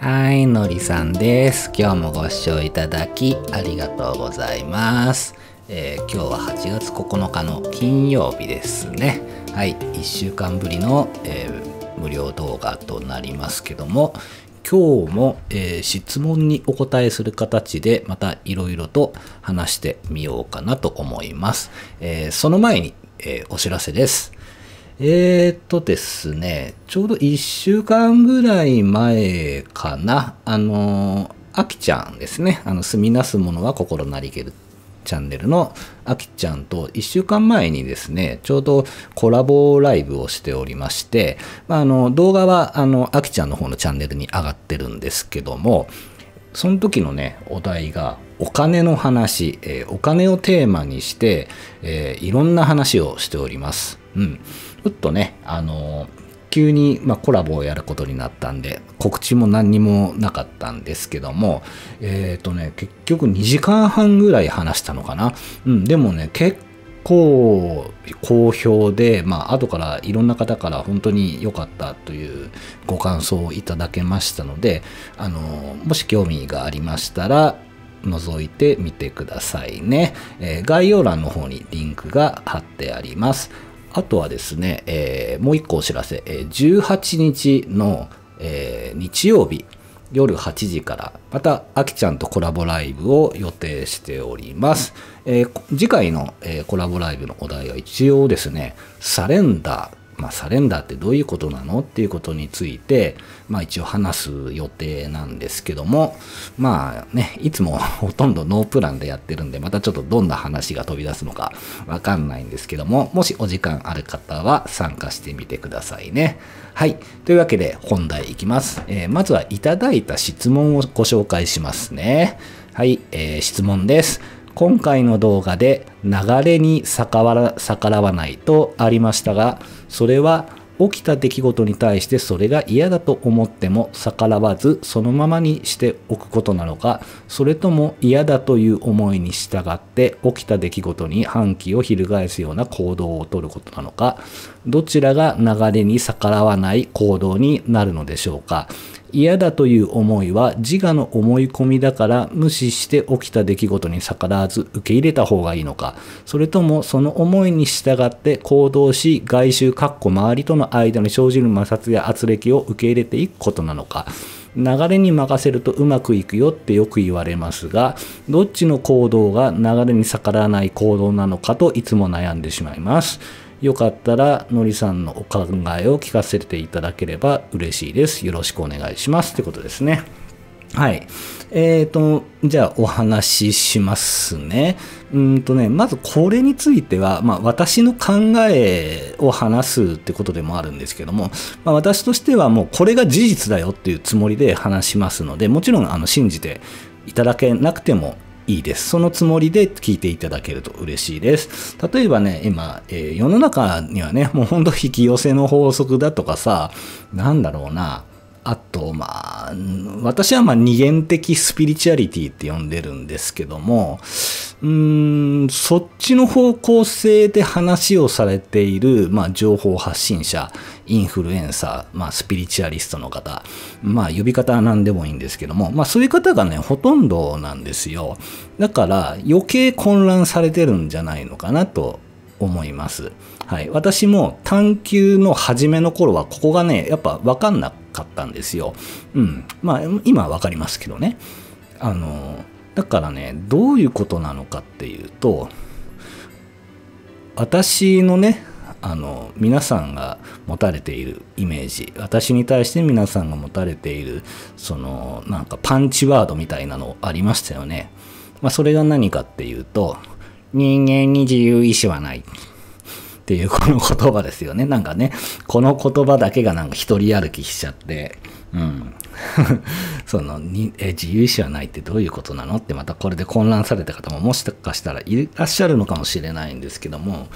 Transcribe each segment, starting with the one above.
はい、のりさんです。今日もご視聴いただきありがとうございます。えー、今日は8月9日の金曜日ですね。はい、1週間ぶりの、えー、無料動画となりますけども、今日も、えー、質問にお答えする形でまたいろいろと話してみようかなと思います。えその前に、えお知らせです。えー、っとですね、ちょうど1週間ぐらい前かな、あの、あきちゃんですね、あの、住みなすものは心なりけるチャンネルのあきちゃんと1週間前にですね、ちょうどコラボライブをしておりまして、まあ、あの、動画は、あの、あきちゃんの方のチャンネルに上がってるんですけども、その時のね、お題が、お金の話、えー、お金をテーマにして、えー、いろんな話をしております。うん。ちょっとね、あの急に、まあ、コラボをやることになったんで、告知も何にもなかったんですけども、えっ、ー、とね、結局2時間半ぐらい話したのかな。うん、でもね、結構好評で、まあ、後からいろんな方から本当に良かったというご感想をいただけましたので、あの、もし興味がありましたら、覗いてみてくださいね、えー、概要欄の方にリンクが貼ってあります。あとはですね、えー、もう一個お知らせ、えー、18日の、えー、日曜日夜8時から、また、あきちゃんとコラボライブを予定しております。えー、次回の、えー、コラボライブのお題は一応ですね、サレンダーまあ、サレンダーってどういうことなのっていうことについて、まあ、一応話す予定なんですけども、まあね、いつも ほとんどノープランでやってるんで、またちょっとどんな話が飛び出すのかわかんないんですけども、もしお時間ある方は参加してみてくださいね。はい。というわけで本題いきます。えー、まずはいただいた質問をご紹介しますね。はい、えー、質問です。今回の動画で流れに逆ら逆らわないとありましたが、それは起きた出来事に対してそれが嫌だと思っても逆らわずそのままにしておくことなのか、それとも嫌だという思いに従って起きた出来事に反旗を翻すような行動をとることなのか、どちらが流れに逆らわない行動になるのでしょうか。嫌だという思いは自我の思い込みだから無視して起きた出来事に逆らわず受け入れた方がいいのか、それともその思いに従って行動し、外周、かっこ周りとの間に生じる摩擦や圧力を受け入れていくことなのか、流れに任せるとうまくいくよってよく言われますが、どっちの行動が流れに逆らわない行動なのかといつも悩んでしまいます。よかったらのりさんのお考えを聞かせていただければ嬉しいです。よろしくお願いします。ってことですね。はい。えーと、じゃあお話ししますね。うんとね、まずこれについては、まあ、私の考えを話すってことでもあるんですけども、まあ、私としてはもうこれが事実だよっていうつもりで話しますので、もちろんあの信じていただけなくてもいいです。そのつもりで聞いていただけると嬉しいです。例えばね、今、えー、世の中にはね、もうほんと引き寄せの法則だとかさ、なんだろうな、あと、まあ、私はまあ二元的スピリチュアリティって呼んでるんですけども、うーん、そっちの方向性で話をされている、まあ、情報発信者、インフルエンサー、まあ、スピリチュアリストの方、まあ、呼び方は何でもいいんですけども、まあ、そういう方がね、ほとんどなんですよ。だから、余計混乱されてるんじゃないのかなと思います。はい。私も探求の初めの頃は、ここがね、やっぱ分かんなかったんですよ。うん。まあ、今は分かりますけどね。あの、だからね、どういうことなのかっていうと、私のね、あの皆さんが持たれているイメージ私に対して皆さんが持たれているそのなんかパンチワードみたいなのありましたよね、まあ、それが何かっていうと人間に自由意志はないっていうこの言葉ですよねなんかねこの言葉だけがなんか一人歩きしちゃってうん、そのにえ自由意志はないってどういうことなのってまたこれで混乱された方ももしかしたらいらっしゃるのかもしれないんですけども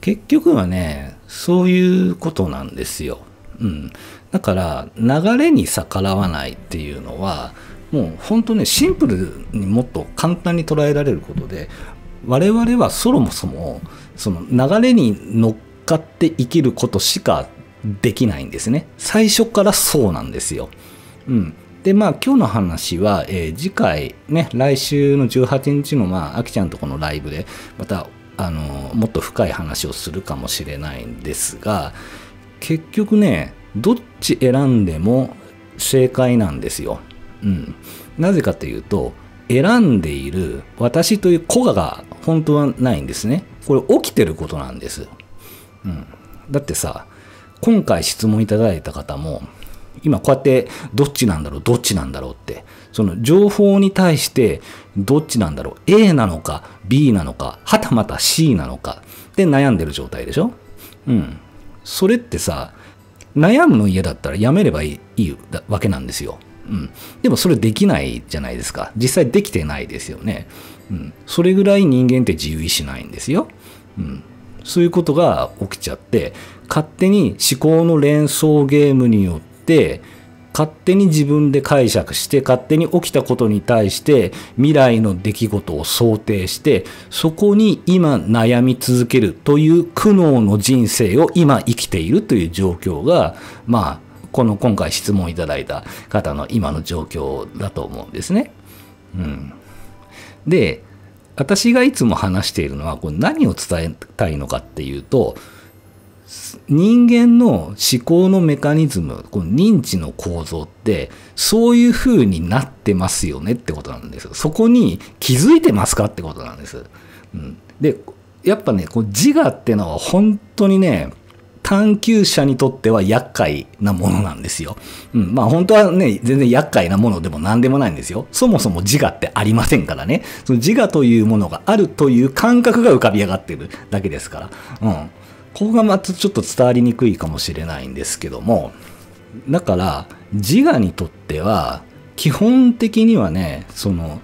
結局はねそういうことなんですよ、うん、だから流れに逆らわないっていうのはもう本当ねシンプルにもっと簡単に捉えられることで我々はそもそもその流れに乗っかって生きることしかできないんですね。最初からそうなんですよ。うん。で、まあ今日の話は、えー、次回ね、来週の18日のまあ、あきちゃんとこのライブで、また、あのー、もっと深い話をするかもしれないんですが、結局ね、どっち選んでも正解なんですよ。うん。なぜかというと、選んでいる私という子が本当はないんですね。これ起きてることなんです。うん。だってさ、今回質問いただいた方も、今こうやってどっちなんだろう、どっちなんだろうって、その情報に対してどっちなんだろう、A なのか B なのか、はたまた C なのかで悩んでる状態でしょうん。それってさ、悩むの嫌だったらやめればいいわけなんですよ。うん。でもそれできないじゃないですか。実際できてないですよね。うん。それぐらい人間って自由意志ないんですよ。うん。そういうことが起きちゃって、勝手に思考の連想ゲームによって、勝手に自分で解釈して、勝手に起きたことに対して、未来の出来事を想定して、そこに今悩み続けるという苦悩の人生を今生きているという状況が、まあ、この今回質問いただいた方の今の状況だと思うんですね。うん。で、私がいつも話しているのはこれ何を伝えたいのかっていうと人間の思考のメカニズムこの認知の構造ってそういう風になってますよねってことなんですそこに気づいてますかってことなんです。うん、でやっぱねこう自我ってのは本当にね探求者にとっては厄介なものなんですよ。うん。まあ本当はね、全然厄介なものでも何でもないんですよ。そもそも自我ってありませんからね。その自我というものがあるという感覚が浮かび上がってるだけですから。うん。ここがまたちょっと伝わりにくいかもしれないんですけども。だから、自我にとっては、基本的にはね、その、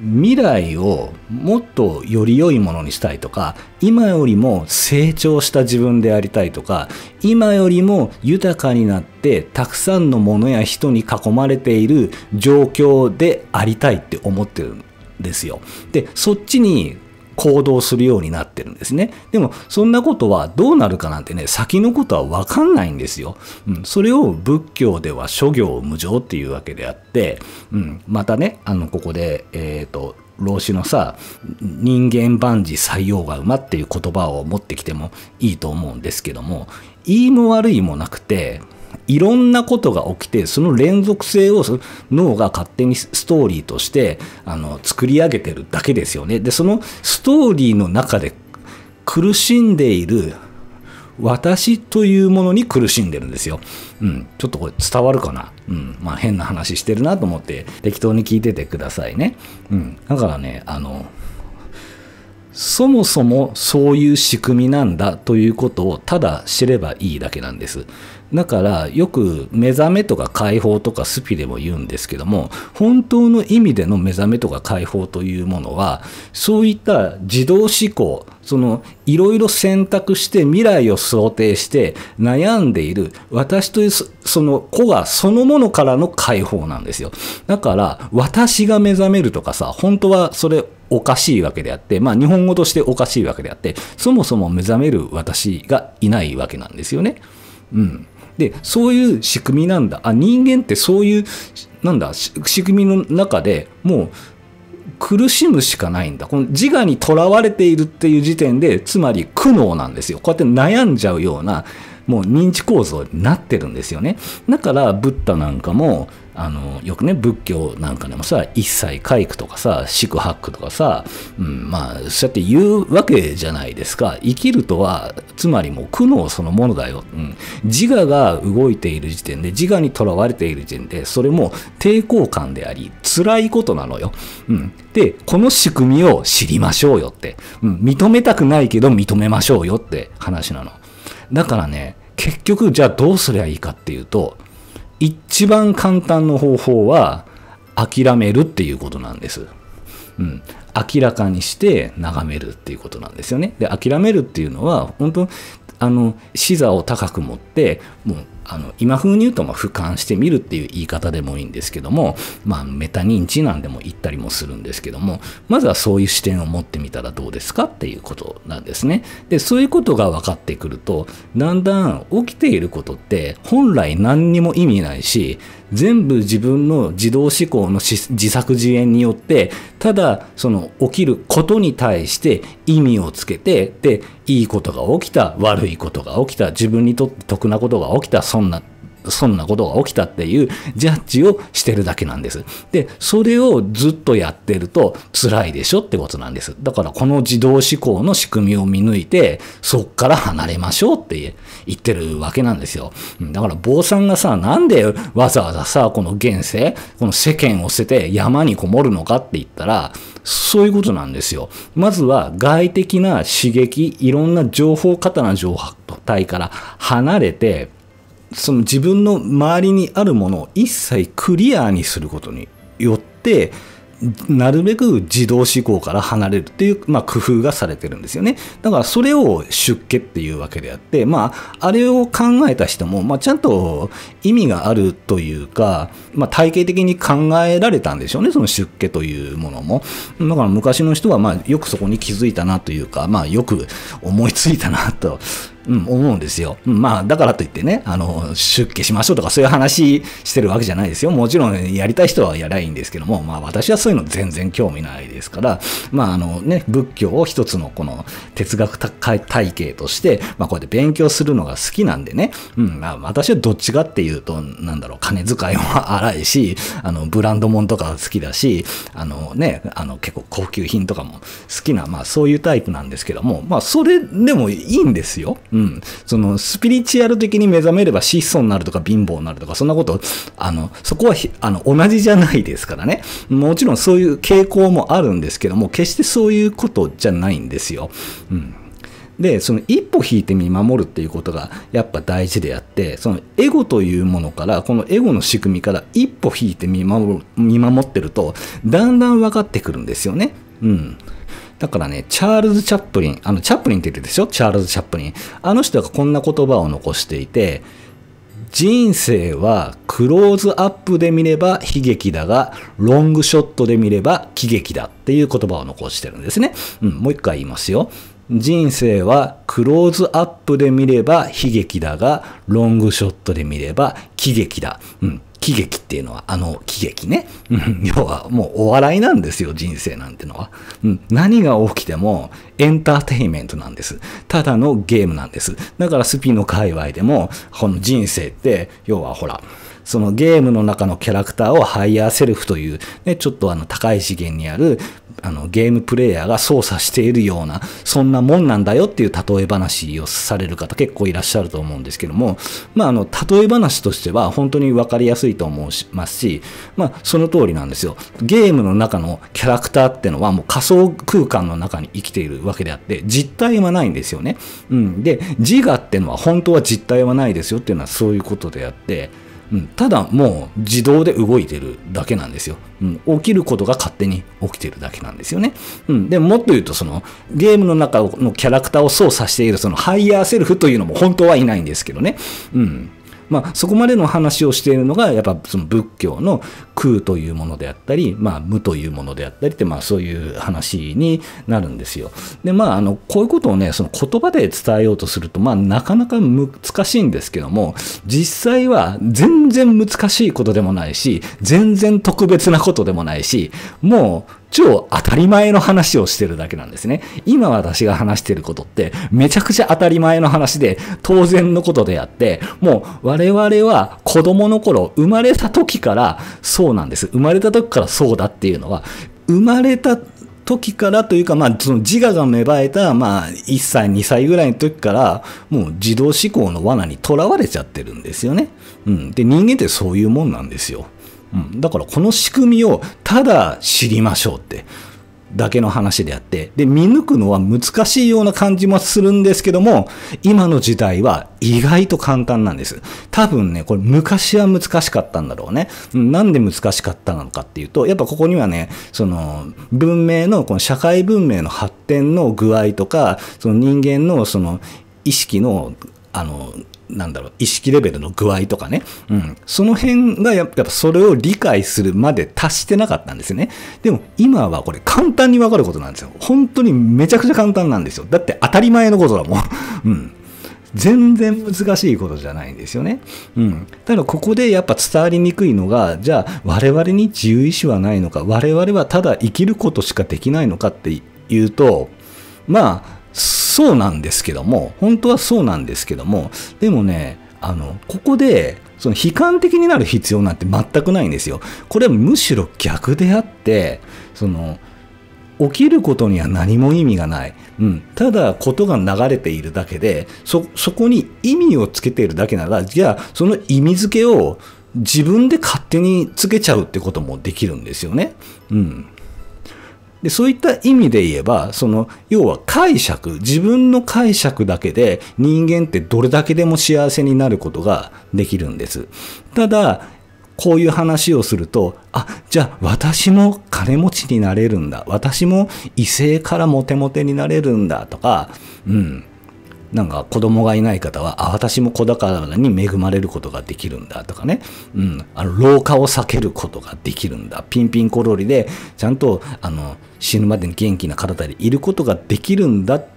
未来をもっとより良いものにしたいとか今よりも成長した自分でありたいとか今よりも豊かになってたくさんのものや人に囲まれている状況でありたいって思ってるんですよ。でそっちに行動するようになってるんですね。でも、そんなことはどうなるかなんてね、先のことはわかんないんですよ。うん、それを仏教では諸行無常っていうわけであって、うん、またね、あの、ここで、えっ、ー、と、老子のさ、人間万事採用が馬っていう言葉を持ってきてもいいと思うんですけども、いいも悪いもなくて、いろんなことが起きて、その連続性を脳が勝手にストーリーとしてあの作り上げてるだけですよね。で、そのストーリーの中で苦しんでいる私というものに苦しんでるんですよ。うん。ちょっとこれ伝わるかなうん。まあ変な話してるなと思って適当に聞いててくださいね。うん。だからね、あの、そもそもそういう仕組みなんだということをただ知ればいいだけなんです。だからよく目覚めとか解放とかスピでも言うんですけども本当の意味での目覚めとか解放というものはそういった自動思考そのいろいろ選択して未来を想定して悩んでいる私というその子がそのものからの解放なんですよだから私が目覚めるとかさ本当はそれおかしいわけであって、まあ日本語としておかしいわけであって、そもそも目覚める私がいないわけなんですよね。うん。で、そういう仕組みなんだ。あ、人間ってそういう、なんだ、仕組みの中でもう、苦しむしかないんだ。この自我にとらわれているっていう時点で、つまり苦悩なんですよ。こうやって悩んじゃうような、もう認知構造になってるんですよね。だから、ブッダなんかも、あの、よくね、仏教なんかでもさ、一切回苦とかさ、四八苦とかさ、うん、まあ、そうやって言うわけじゃないですか。生きるとは、つまりもう苦悩そのものだよ。うん。自我が動いている時点で、自我にとらわれている時点で、それも抵抗感であり、辛いことなのよ。うん。で、この仕組みを知りましょうよって。うん。認めたくないけど認めましょうよって話なの。だからね、結局じゃあどうすりゃいいかっていうと、一番簡単の方法は諦めるっていうことなんです。うん。明らかにして眺めるっていうことなんですよね。で、諦めるっていうのは、本当あの、視座を高く持って、もうあの今風に言うとま俯瞰してみるっていう言い方でもいいんですけども、まあ、メタ認知なんでも言ったりもするんですけどもまずはそういう視点を持ってみたらどうですかっていうことなんですね。でそういうことが分かってくるとだんだん起きていることって本来何にも意味ないし全部自分の自動思考の自作自演によってただその起きることに対して意味をつけてでいいことが起きた悪いことが起きた自分にとって得なことが起きたそんなそんなことが起きたっていうジャッジをしてるだけなんです。で、それをずっとやってると辛いでしょってことなんです。だからこの自動思考の仕組みを見抜いて、そっから離れましょうって言ってるわけなんですよ。だから坊さんがさ、なんでわざわざさ、この現世、この世間を捨てて山にこもるのかって言ったら、そういうことなんですよ。まずは外的な刺激、いろんな情報過多な情報体から離れて、その自分の周りにあるものを一切クリアにすることによってなるべく自動思考から離れるっていう、まあ、工夫がされてるんですよね。だからそれを出家っていうわけであって、まあ、あれを考えた人も、まあ、ちゃんと意味があるというか、まあ、体系的に考えられたんでしょうね、その出家というものも。だから昔の人は、まあ、よくそこに気づいたなというか、まあ、よく思いついたなとうん、思うんですよ。まあ、だからといってね、あの、出家しましょうとかそういう話してるわけじゃないですよ。もちろん、やりたい人はやりゃいいんですけども、まあ、私はそういうの全然興味ないですから、まあ、あのね、仏教を一つのこの哲学体系として、まあ、こうやって勉強するのが好きなんでね、うん、まあ、私はどっちかっていうと、なんだろう、金遣いも荒いし、あの、ブランドもんとか好きだし、あのね、あの、結構高級品とかも好きな、まあ、そういうタイプなんですけども、まあ、それでもいいんですよ。うん。その、スピリチュアル的に目覚めれば質素になるとか貧乏になるとか、そんなこと、あの、そこは、あの、同じじゃないですからね。もちろんそういう傾向もあるんですけども、決してそういうことじゃないんですよ。うん。で、その一歩引いて見守るっていうことがやっぱ大事であって、そのエゴというものから、このエゴの仕組みから一歩引いて見守見守ってると、だんだん分かってくるんですよね。うん。だからね、チャールズ・チャップリン、あの、チャップリンって言ってるでしょチャールズ・チャップリン。あの人がこんな言葉を残していて、人生はクローズアップで見れば悲劇だが、ロングショットで見れば喜劇だっていう言葉を残してるんですね。うん、もう一回言いますよ。人生はクローズアップで見れば悲劇だが、ロングショットで見れば喜劇だ。うん。喜劇っていうのは、あの喜劇ね。要はもうお笑いなんですよ、人生なんてのは。うん、何が起きてもエンターテインメントなんです。ただのゲームなんです。だからスピの界隈でも、この人生って、要はほら、そのゲームの中のキャラクターをハイヤーセルフという、ね、ちょっとあの高い次元にあるあのゲームプレイヤーが操作しているような、そんなもんなんだよっていう例え話をされる方結構いらっしゃると思うんですけども、まああの、例え話としては本当にわかりやすいと思いますし、まあその通りなんですよ。ゲームの中のキャラクターってのはもう仮想空間の中に生きているわけであって、実体はないんですよね。うん。で、自我ってのは本当は実体はないですよっていうのはそういうことであって、うん、ただもう自動で動いてるだけなんですよ、うん。起きることが勝手に起きてるだけなんですよね。うん、でもっと言うとそのゲームの中のキャラクターを操作しているそのハイヤーセルフというのも本当はいないんですけどね。うんまあ、そこまでの話をしているのがやっぱその仏教の空というものであったり、まあ、無というものであったりって、まあ、そういう話になるんですよ。でまああのこういうことをねその言葉で伝えようとすると、まあ、なかなか難しいんですけども実際は全然難しいことでもないし全然特別なことでもないしもう超当たり前の話をしてるだけなんですね。今私が話してることってめちゃくちゃ当たり前の話で当然のことであって、もう我々は子供の頃生まれた時からそうなんです。生まれた時からそうだっていうのは生まれた時からというか、まあ、その自我が芽生えた、まあ、1歳、2歳ぐらいの時から、もう自動思考の罠にとらわれちゃってるんですよね。うん。で、人間ってそういうもんなんですよ。うん、だからこの仕組みをただ知りましょうってだけの話であって、で、見抜くのは難しいような感じもするんですけども、今の時代は意外と簡単なんです。多分ね、これ昔は難しかったんだろうね。なんで難しかったのかっていうと、やっぱここにはね、その、文明の、この社会文明の発展の具合とか、その人間のその、意識のあのなんだろう、意識レベルの具合とかね。うん。その辺がやっぱそれを理解するまで達してなかったんですね。でも今はこれ簡単にわかることなんですよ。本当にめちゃくちゃ簡単なんですよ。だって当たり前のことだもん。うん。全然難しいことじゃないんですよね。うん。ただここでやっぱ伝わりにくいのが、じゃあ我々に自由意志はないのか、我々はただ生きることしかできないのかっていうと、まあ、そうなんですけども、本当はそうなんですけども、でもね、あの、ここで、その悲観的になる必要なんて全くないんですよ。これはむしろ逆であって、その、起きることには何も意味がない。うん。ただ、ことが流れているだけで、そ、そこに意味をつけているだけなら、じゃあ、その意味付けを自分で勝手につけちゃうってこともできるんですよね。うん。で、そういった意味で言えば、その、要は解釈、自分の解釈だけで人間ってどれだけでも幸せになることができるんです。ただ、こういう話をすると、あ、じゃあ私も金持ちになれるんだ。私も異性からモテモテになれるんだとか、うん。なんか子供がいない方は、あ、私も子宝に恵まれることができるんだとかね、うん、あの、老化を避けることができるんだ。ピンピンコロリで、ちゃんと、あの、死ぬまでに元気な体でいることができるんだって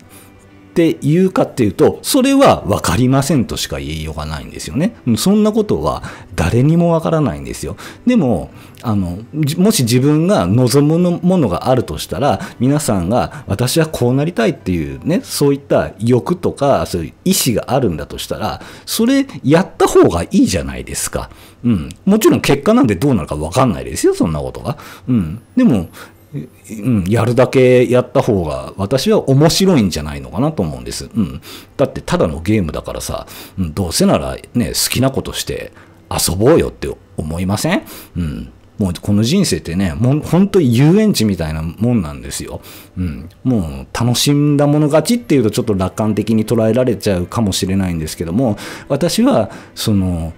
って言うかっていうと、それは分かりませんとしか言いようがないんですよね。そんなことは誰にも分からないんですよ。でも、あの、もし自分が望むものがあるとしたら、皆さんが私はこうなりたいっていうね、そういった欲とか、そういう意志があるんだとしたら、それやった方がいいじゃないですか。うん。もちろん結果なんてどうなるか分かんないですよ、そんなことが。うん。でも、うん、やるだけやった方が私は面白いんじゃないのかなと思うんです。うん、だってただのゲームだからさ、うん、どうせならね、好きなことして遊ぼうよって思いませんうん。もうこの人生ってね、もう本当に遊園地みたいなもんなんですよ。うん。もう楽しんだもの勝ちっていうとちょっと楽観的に捉えられちゃうかもしれないんですけども、私はその、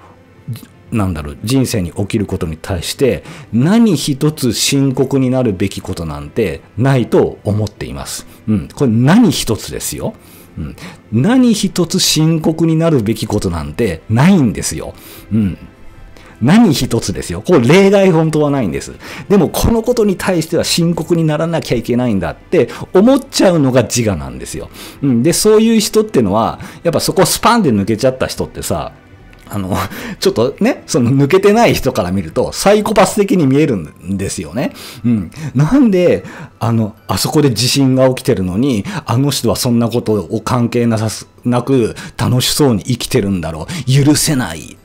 なんだろう、人生に起きることに対して、何一つ深刻になるべきことなんてないと思っています。うん。これ何一つですよ。うん。何一つ深刻になるべきことなんてないんですよ。うん。何一つですよ。こう例外本当はないんです。でもこのことに対しては深刻にならなきゃいけないんだって思っちゃうのが自我なんですよ。うん。で、そういう人ってのは、やっぱそこスパンで抜けちゃった人ってさ、あの、ちょっとね、その抜けてない人から見ると、サイコパス的に見えるんですよね。うん。なんで、あの、あそこで地震が起きてるのに、あの人はそんなことを関係なさす、なく、楽しそうに生きてるんだろう。許せない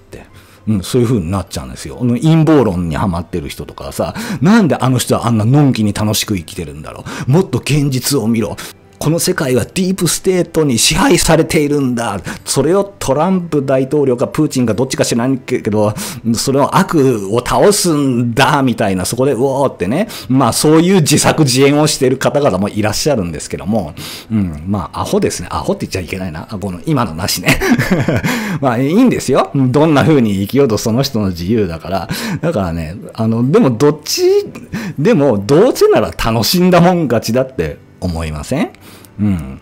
うん、そういう風になっちゃうんですよ。陰謀論にはまってる人とかさ、なんであの人はあんなのんきに楽しく生きてるんだろう。もっと現実を見ろ。この世界はディープステートに支配されているんだ。それをトランプ大統領かプーチンかどっちか知らんけど、それを悪を倒すんだ、みたいな、そこで、うおーってね、まあそういう自作自演をしている方々もいらっしゃるんですけども、うん、まあアホですね。アホって言っちゃいけないな。この今のなしね。まあいいんですよ。どんな風に生きようとその人の自由だから。だからね、あの、でもどっち、でもどうせなら楽しんだもん勝ちだって思いませんうん。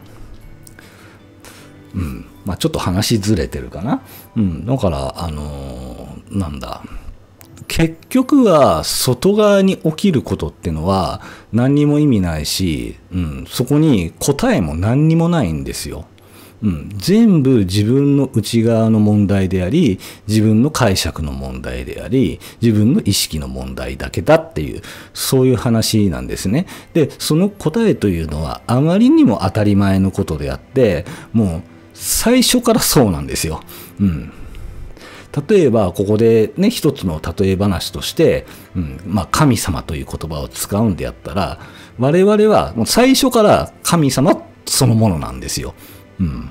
うん。まあ、ちょっと話ずれてるかな。うん。だから、あのー、なんだ。結局は外側に起きることってのは何にも意味ないし、うん、そこに答えも何にもないんですよ。うん、全部自分の内側の問題であり、自分の解釈の問題であり、自分の意識の問題だけだっていう、そういう話なんですね。で、その答えというのはあまりにも当たり前のことであって、もう最初からそうなんですよ。うん。例えば、ここでね、一つの例え話として、うん、まあ、神様という言葉を使うんであったら、我々はもう最初から神様そのものなんですよ。うん。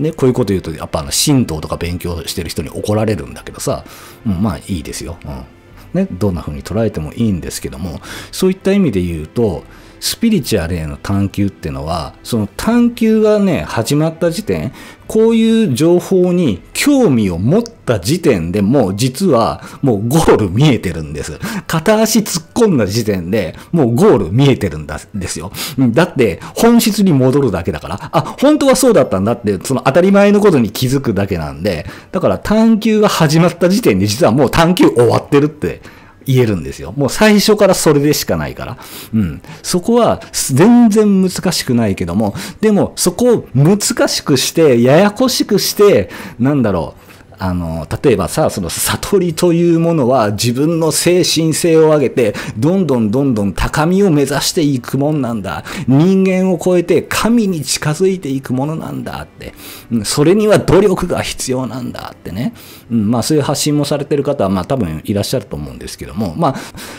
ね、こういうこと言うと、やっぱあの神道とか勉強してる人に怒られるんだけどさ、うん、まあいいですよ。うんね、どんな風に捉えてもいいんですけどもそういった意味で言うとスピリチュアルへの探求っていうのは、その探求がね、始まった時点、こういう情報に興味を持った時点でもう実はもうゴール見えてるんです。片足突っ込んだ時点でもうゴール見えてるんだですよ。だって本質に戻るだけだから、あ、本当はそうだったんだって、その当たり前のことに気づくだけなんで、だから探求が始まった時点で実はもう探求終わってるって言えるんですよ。もう最初からそれでしかないから。うん。そこは全然難しくないけども、でもそこを難しくして、ややこしくして、なんだろう。あの、例えばさ、その悟りというものは自分の精神性を上げて、どんどんどんどん高みを目指していくもんなんだ。人間を超えて神に近づいていくものなんだって。それには努力が必要なんだってね。うんまあ、そういう発信もされてる方は、まあ、多分いらっしゃると思うんですけども、まあ、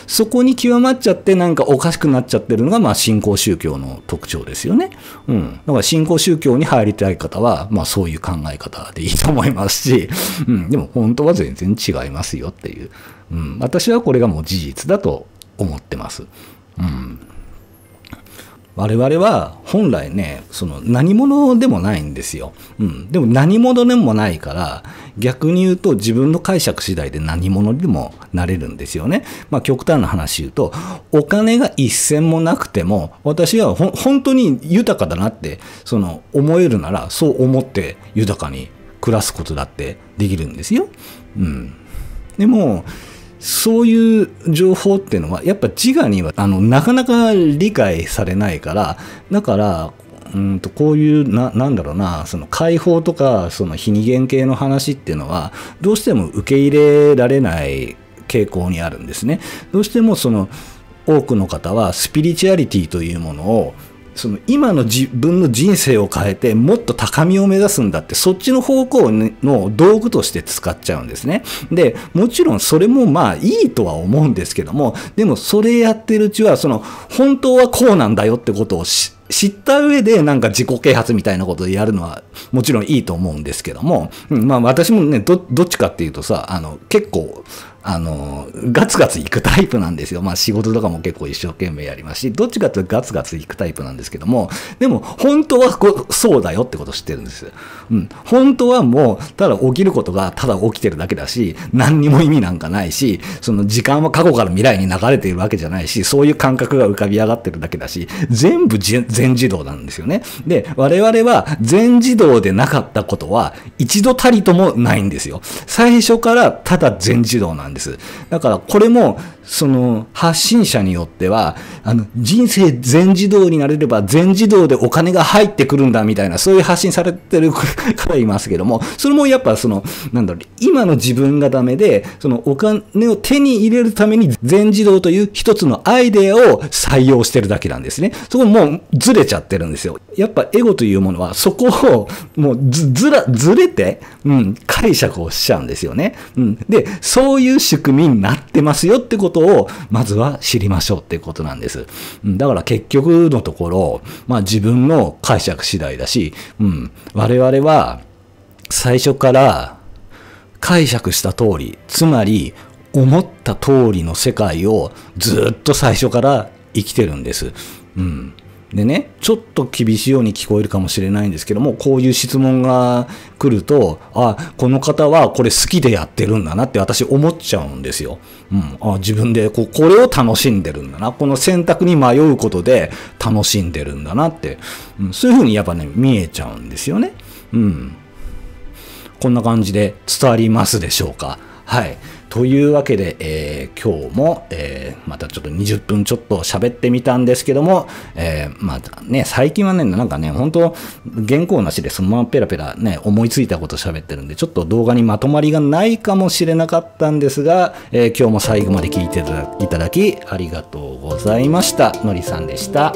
そこに極まっちゃってなんかおかしくなっちゃってるのが、まあ、新興宗教の特徴ですよね。うん、だから新興宗教に入りたい方は、まあ、そういう考え方でいいと思いますし、うん、でも本当は全然違いますよっていう、うん、私はこれがもう事実だと思ってます。うん我々は本来ね、その何者でもないんですよ。うん。でも何者でもないから、逆に言うと自分の解釈次第で何者にもなれるんですよね。まあ極端な話言うと、お金が一銭もなくても、私は本当に豊かだなって、その思えるなら、そう思って豊かに暮らすことだってできるんですよ。うん。でも、そういう情報っていうのは、やっぱ自我には、あの、なかなか理解されないから、だから、うんとこういうな、なんだろうな、その解放とか、その非二元系の話っていうのは、どうしても受け入れられない傾向にあるんですね。どうしてもその、多くの方はスピリチュアリティというものをその今の自分の人生を変えてもっと高みを目指すんだってそっちの方向の道具として使っちゃうんですね。で、もちろんそれもまあいいとは思うんですけども、でもそれやってるうちはその本当はこうなんだよってことを知った上でなんか自己啓発みたいなことでやるのはもちろんいいと思うんですけども、まあ私もね、ど、どっちかっていうとさ、あの結構あの、ガツガツ行くタイプなんですよ。まあ仕事とかも結構一生懸命やりますし、どっちかというとガツガツ行くタイプなんですけども、でも本当はこそうだよってこと知ってるんです。うん。本当はもう、ただ起きることがただ起きてるだけだし、何にも意味なんかないし、その時間は過去から未来に流れているわけじゃないし、そういう感覚が浮かび上がってるだけだし、全部全自動なんですよね。で、我々は全自動でなかったことは一度たりともないんですよ。最初からただ全自動なんですんです。だからこれもその発信者によっては、あの人生全自動になれれば全自動でお金が入ってくるんだみたいな、そういう発信されてる方いますけども、それもやっぱその、なんだろう、今の自分がダメで、そのお金を手に入れるために全自動という一つのアイデアを採用してるだけなんですね。そこもうずれちゃってるんですよ。やっぱエゴというものはそこをもうずずら、ずれて、うん、解釈をしちゃうんですよね。うん。で、そういう仕組みになってますよってことことを、まずは知りましょうっていうことなんです。うん、だから結局のところ、まあ自分の解釈次第だし、うん、我々は最初から解釈した通り、つまり思った通りの世界をずっと最初から生きてるんです。うん。でね、ちょっと厳しいように聞こえるかもしれないんですけども、こういう質問が来ると、あ、この方はこれ好きでやってるんだなって私思っちゃうんですよ。うん。あ自分でこうこれを楽しんでるんだな。この選択に迷うことで楽しんでるんだなって、うん、そういうふうにやっぱね、見えちゃうんですよね。うん。こんな感じで伝わりますでしょうか。はい。というわけで、えー、今日も、えー、またちょっと20分ちょっと喋ってみたんですけども、えー、またね、最近はね、なんかね、本当原稿なしでそのままペラペラね、思いついたこと喋ってるんで、ちょっと動画にまとまりがないかもしれなかったんですが、え今日も最後まで聞いていただき、ありがとうございました。のりさんでした。